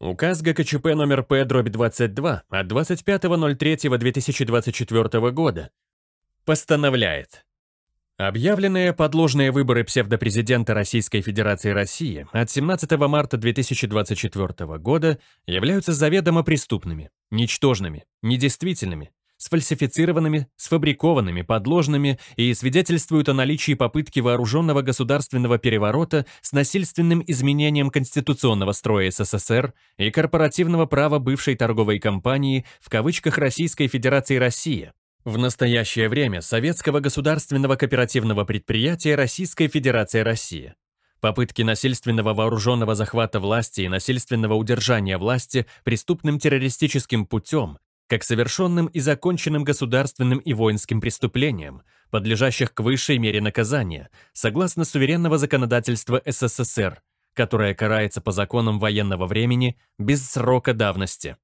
Указ ГКЧП номер П-22 от 25.03.2024 года постановляет Объявленные подложные выборы псевдопрезидента Российской Федерации России от 17 марта 2024 года являются заведомо преступными, ничтожными, недействительными, сфальсифицированными, сфабрикованными, подложными и свидетельствуют о наличии попытки вооруженного государственного переворота с насильственным изменением конституционного строя СССР и корпоративного права бывшей торговой компании в кавычках Российской Федерации «Россия». В настоящее время Советского государственного кооперативного предприятия Российской Федерации «Россия». Попытки насильственного вооруженного захвата власти и насильственного удержания власти преступным террористическим путем как совершенным и законченным государственным и воинским преступлениям, подлежащих к высшей мере наказания, согласно суверенного законодательства СССР, которое карается по законам военного времени без срока давности.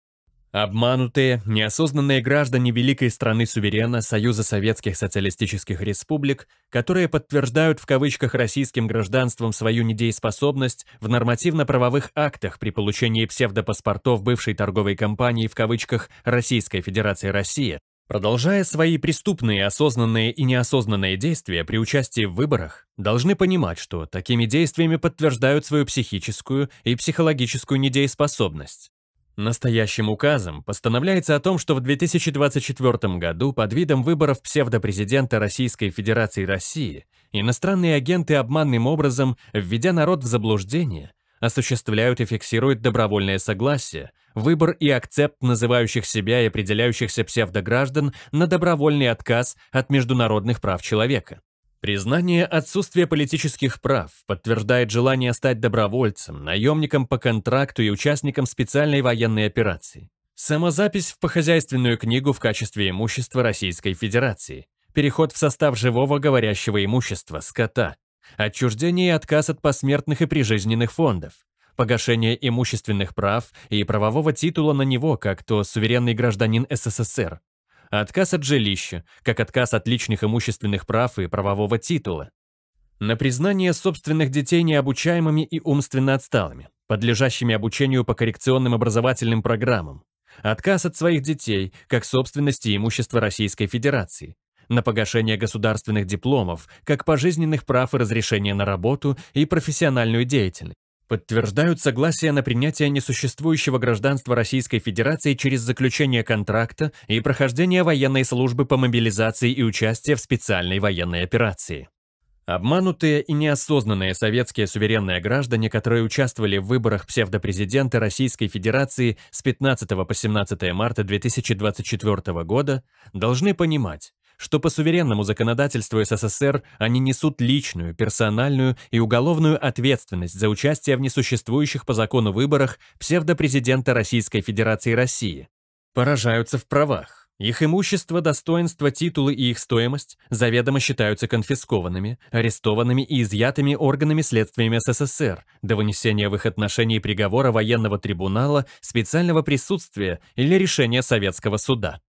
Обманутые, неосознанные граждане великой страны суверена Союза Советских Социалистических Республик, которые подтверждают в кавычках российским гражданством свою недееспособность в нормативно-правовых актах при получении псевдопаспортов бывшей торговой компании в кавычках Российской Федерации России, продолжая свои преступные осознанные и неосознанные действия при участии в выборах, должны понимать, что такими действиями подтверждают свою психическую и психологическую недееспособность Настоящим указом постановляется о том, что в 2024 году под видом выборов псевдопрезидента Российской Федерации России иностранные агенты обманным образом, введя народ в заблуждение, осуществляют и фиксируют добровольное согласие, выбор и акцепт называющих себя и определяющихся псевдограждан на добровольный отказ от международных прав человека. Признание отсутствия политических прав подтверждает желание стать добровольцем, наемником по контракту и участником специальной военной операции. Самозапись в похозяйственную книгу в качестве имущества Российской Федерации. Переход в состав живого говорящего имущества, скота. Отчуждение и отказ от посмертных и прижизненных фондов. Погашение имущественных прав и правового титула на него, как то суверенный гражданин СССР. А отказ от жилища, как отказ от личных имущественных прав и правового титула. На признание собственных детей необучаемыми и умственно отсталыми, подлежащими обучению по коррекционным образовательным программам. Отказ от своих детей, как собственности и имущества Российской Федерации. На погашение государственных дипломов, как пожизненных прав и разрешения на работу и профессиональную деятельность подтверждают согласие на принятие несуществующего гражданства Российской Федерации через заключение контракта и прохождение военной службы по мобилизации и участие в специальной военной операции. Обманутые и неосознанные советские суверенные граждане, которые участвовали в выборах псевдопрезидента Российской Федерации с 15 по 17 марта 2024 года, должны понимать, что по суверенному законодательству СССР они несут личную, персональную и уголовную ответственность за участие в несуществующих по закону выборах псевдопрезидента Российской Федерации России. Поражаются в правах. Их имущество, достоинство, титулы и их стоимость заведомо считаются конфискованными, арестованными и изъятыми органами следствиями СССР до вынесения в их отношении приговора военного трибунала, специального присутствия или решения советского суда.